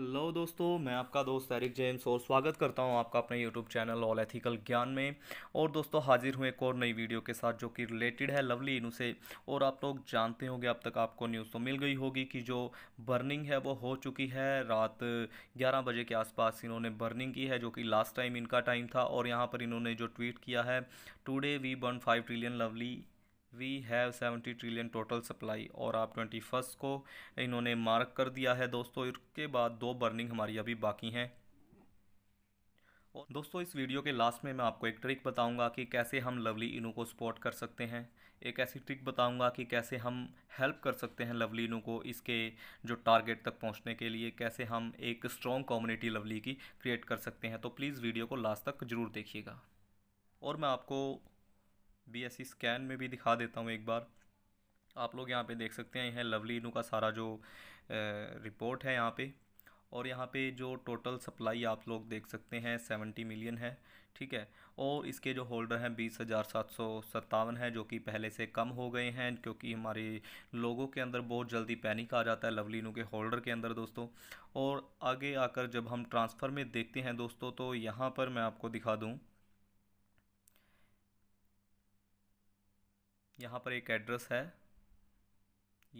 hello दोस्तों मैं आपका दोस्त एरिक जेम्स और स्वागत करता हूं आपका अपने यूट्यूब चैनल ऑल एथिकल ज्ञान में और दोस्तों हाजिर हुए एक और नई वीडियो के साथ जो कि रिलेटेड है लवली इनू से और आप लोग जानते होंगे अब तक आपको न्यूज़ तो मिल गई होगी कि जो बर्निंग है वो हो चुकी है रात ग्यारह बजे के आसपास इन्होंने बर्निंग की है जो कि लास्ट टाइम इनका टाइम था और यहाँ पर इन्होंने जो ट्वीट किया है today we burn five trillion lovely we have seventy trillion total supply और आप ट्वेंटी फर्स्ट को इन्होंने मार्क कर दिया है दोस्तों इसके बाद दो बर्निंग हमारी अभी बाकी हैं और दोस्तों इस वीडियो के लास्ट में मैं आपको एक ट्रिक बताऊंगा कि कैसे हम लवली इनू को सपोर्ट कर सकते हैं एक ऐसी ट्रिक बताऊंगा कि कैसे हम हेल्प कर सकते हैं लवली इनू को इसके जो टारगेट तक पहुंचने के लिए कैसे हम एक स्ट्रॉन्ग कम्युनिटी लवली की क्रिएट कर सकते हैं तो प्लीज़ वीडियो को लास्ट तक ज़रूर देखिएगा और मैं आपको बी एस सी स्कैन में भी दिखा देता हूँ एक बार आप लोग यहाँ पे देख सकते हैं यह लवली इनू का सारा जो रिपोर्ट है यहाँ पे और यहाँ पे जो टोटल सप्लाई आप लोग देख सकते हैं सेवेंटी मिलियन है ठीक है और इसके जो होल्डर हैं बीस हज़ार सात सौ सत्तावन है जो कि पहले से कम हो गए हैं क्योंकि हमारे लोगों के अंदर बहुत जल्दी पैनिक आ जाता है इनू के होल्डर के अंदर दोस्तों और आगे आकर जब हम ट्रांसफ़र में देखते हैं दोस्तों तो यहाँ पर मैं आपको दिखा दूँ यहाँ पर एक एड्रेस है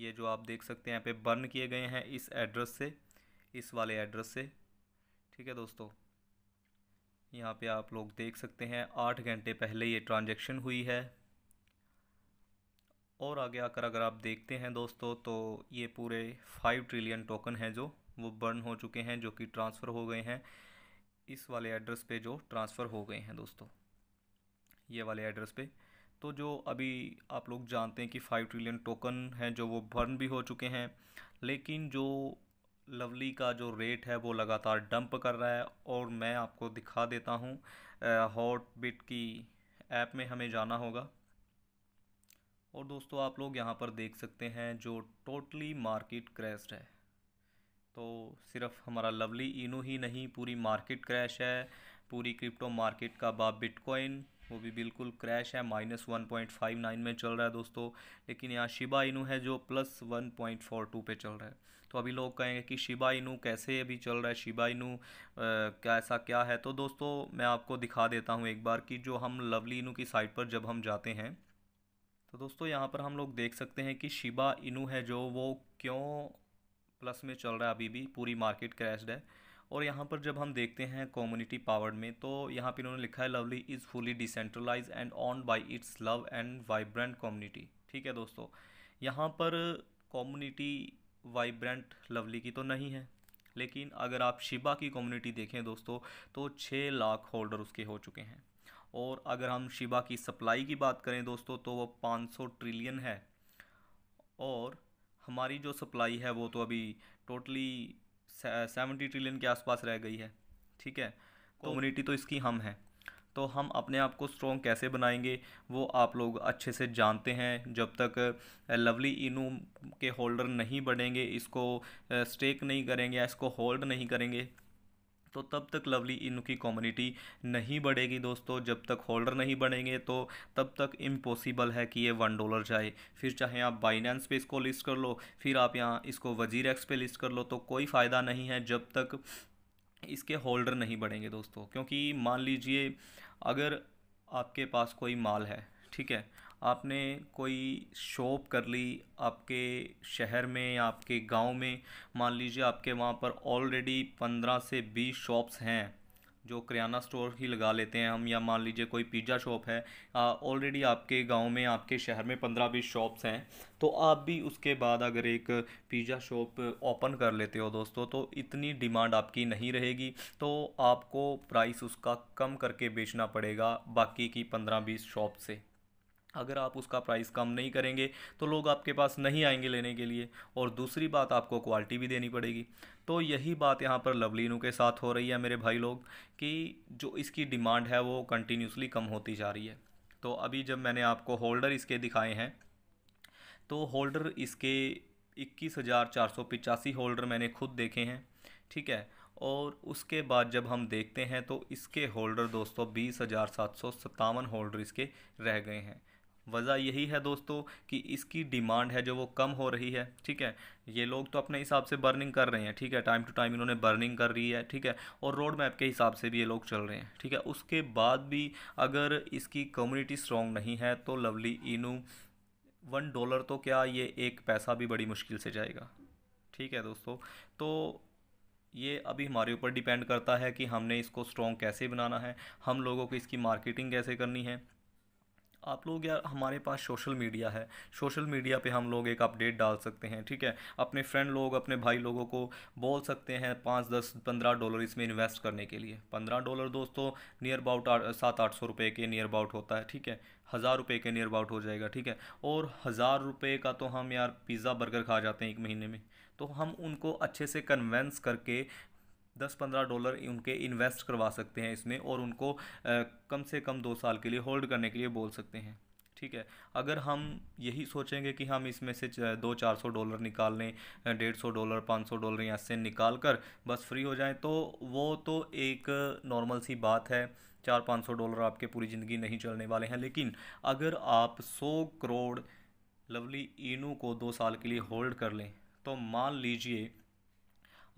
ये जो आप देख सकते हैं यहाँ पे बर्न किए गए हैं इस एड्रेस से इस वाले एड्रेस से ठीक है दोस्तों यहाँ पे आप लोग देख सकते हैं आठ घंटे पहले ये ट्रांजैक्शन हुई है और आगे आकर अगर आप देखते हैं दोस्तों तो ये पूरे फाइव ट्रिलियन टोकन हैं जो वो बर्न हो चुके हैं जो कि ट्रांसफ़र हो गए हैं इस वाले एड्रेस पे जो ट्रांसफ़र हो गए हैं दोस्तों ये वाले एड्रेस पे तो जो अभी आप लोग जानते हैं कि फाइव ट्रिलियन टोकन हैं जो वो बर्न भी हो चुके हैं लेकिन जो लवली का जो रेट है वो लगातार डंप कर रहा है और मैं आपको दिखा देता हूँ हॉट बिट की ऐप में हमें जाना होगा और दोस्तों आप लोग यहाँ पर देख सकते हैं जो टोटली मार्केट क्रैश है तो सिर्फ हमारा लवली इनो ही नहीं पूरी मार्केट क्रैश है पूरी क्रिप्टो मार्केट का बाप बिटकॉइन वो भी बिल्कुल क्रैश है minus one point five nine में चल रहा है दोस्तों लेकिन यहाँ शिबा इनू है जो plus one point four two पर चल रहा है तो अभी लोग कहेंगे कि शिबा इनू कैसे अभी चल रहा है शिबा इनू क्या ऐसा क्या है तो दोस्तों मैं आपको दिखा देता हूँ एक बार कि जो हम लवली इनू की साइट पर जब हम जाते हैं तो दोस्तों यहाँ पर हम लोग देख सकते हैं कि शिबा इनू है जो वो क्यों प्लस में चल रहा है अभी भी पूरी मार्केट क्रैश है और यहाँ पर जब हम देखते हैं कम्युनिटी पावर्ड में तो यहाँ पे इन्होंने लिखा है lovely is fully decentralize and owned by its love and vibrant community ठीक है दोस्तों यहाँ पर कम्युनिटी वाइब्रेंट लवली की तो नहीं है लेकिन अगर आप शिबा की कम्युनिटी देखें दोस्तों तो छः लाख होल्डर उसके हो चुके हैं और अगर हम शिबा की सप्लाई की बात करें दोस्तों तो वह पाँच ट्रिलियन है और हमारी जो सप्लाई है वो तो अभी टोटली सेवेंटी ट्रिलियन के आसपास रह गई है ठीक है कम्युनिटी तो, तो इसकी हम हैं तो हम अपने आप को स्ट्रॉन्ग कैसे बनाएंगे वो आप लोग अच्छे से जानते हैं जब तक लवली इनू के होल्डर नहीं बढ़ेंगे इसको स्टेक नहीं करेंगे या इसको होल्ड नहीं करेंगे तो तब तक लवली इनकी कम्युनिटी नहीं बढ़ेगी दोस्तों जब तक होल्डर नहीं बनेंगे तो तब तक इम्पॉसिबल है कि ये वन डॉलर जाए फिर चाहे आप बाइनेंस पे इसको लिस्ट कर लो फिर आप यहाँ इसको वजीर एक्स पे लिस्ट कर लो तो कोई फ़ायदा नहीं है जब तक इसके होल्डर नहीं बढ़ेंगे दोस्तों क्योंकि मान लीजिए अगर आपके पास कोई माल है ठीक है आपने कोई शॉप कर ली आपके शहर में या आपके गांव में मान लीजिए आपके वहाँ पर ऑलरेडी पंद्रह से बीस शॉप्स हैं जो करियाना स्टोर ही लगा लेते हैं हम या मान लीजिए कोई पिज़्ज़ा शॉप है ऑलरेडी आपके गांव में आपके शहर में पंद्रह बीस शॉप्स हैं तो आप भी उसके बाद अगर एक पिज़्ज़ा शॉप ओपन कर लेते हो दोस्तों तो इतनी डिमांड आपकी नहीं रहेगी तो आपको प्राइस उसका कम करके बेचना पड़ेगा बाकी की पंद्रह बीस शॉप से अगर आप उसका प्राइस कम नहीं करेंगे तो लोग आपके पास नहीं आएंगे लेने के लिए और दूसरी बात आपको क्वालिटी भी देनी पड़ेगी तो यही बात यहाँ पर लवलीनू के साथ हो रही है मेरे भाई लोग कि जो इसकी डिमांड है वो कंटिन्यूसली कम होती जा रही है तो अभी जब मैंने आपको होल्डर इसके दिखाए हैं तो होल्डर इसके इक्कीस हज़ार चार सौ पिचासी होल्डर मैंने खुद देखे हैं ठीक है और उसके बाद जब हम देखते हैं तो इसके होल्डर दोस्तों बीस हज़ार सात सौ होल्डर इसके रह गए हैं वजह यही है दोस्तों कि इसकी डिमांड है जो वो कम हो रही है ठीक है ये लोग तो अपने हिसाब से बर्निंग कर रहे हैं ठीक है टाइम टू टाइम इन्होंने बर्निंग कर रही है ठीक है और रोड मैप के हिसाब से भी ये लोग चल रहे हैं ठीक है उसके बाद भी अगर इसकी कम्युनिटी स्ट्रॉन्ग नहीं है तो लवली इनू वन डॉलर तो क्या ये एक पैसा भी बड़ी मुश्किल से जाएगा ठीक है दोस्तों तो ये अभी हमारे ऊपर डिपेंड करता है कि हमने इसको स्ट्रॉन्ग कैसे बनाना है हम लोगों को इसकी मार्केटिंग कैसे करनी है आप लोग यार हमारे पास सोशल मीडिया है सोशल मीडिया पे हम लोग एक अपडेट डाल सकते हैं ठीक है अपने फ्रेंड लोग अपने भाई लोगों को बोल सकते हैं पाँच दस पंद्रह डॉलर इसमें इन्वेस्ट करने के लिए पंद्रह डॉलर दोस्तों नियर अबाउट सात आठ सौ रुपये के नियर अबाउट होता है ठीक है हज़ार रुपये के नियर अबाउट हो जाएगा ठीक है और हज़ार रुपये का तो हम यार पिज़्ज़ा बर्गर खा जाते हैं एक महीने में तो हम उनको अच्छे से कन्वेंस करके दस पंद्रह डॉलर उनके इन्वेस्ट करवा सकते हैं इसमें और उनको कम से कम दो साल के लिए होल्ड करने के लिए बोल सकते हैं ठीक है अगर हम यही सोचेंगे कि हम इसमें से दो चार सौ डॉलर निकाल लें डेढ़ सौ डॉलर पाँच सौ डॉलर यहाँ से निकाल कर बस फ्री हो जाएं तो वो तो एक नॉर्मल सी बात है चार पाँच सौ डॉलर आपके पूरी ज़िंदगी नहीं चलने वाले हैं लेकिन अगर आप सौ करोड़ लवली इनू को दो साल के लिए होल्ड कर लें तो मान लीजिए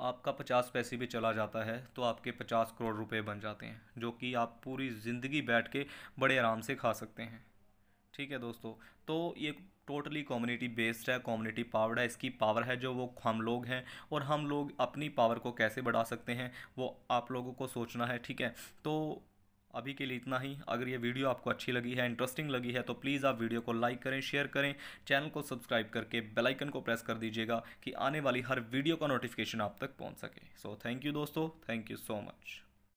आपका पचास पैसे भी चला जाता है तो आपके पचास करोड़ रुपए बन जाते हैं जो कि आप पूरी ज़िंदगी बैठ के बड़े आराम से खा सकते हैं ठीक है दोस्तों तो ये टोटली कम्युनिटी बेस्ड है कम्युनिटी पावर्ड है इसकी पावर है जो वो हम लोग हैं और हम लोग अपनी पावर को कैसे बढ़ा सकते हैं वो आप लोगों को सोचना है ठीक है तो अभी के लिए इतना ही अगर ये वीडियो आपको अच्छी लगी है इंटरेस्टिंग लगी है तो प्लीज़ आप वीडियो को लाइक करें शेयर करें चैनल को सब्सक्राइब करके बेल आइकन को प्रेस कर दीजिएगा कि आने वाली हर वीडियो का नोटिफिकेशन आप तक पहुंच सके सो थैंक यू दोस्तों थैंक यू सो मच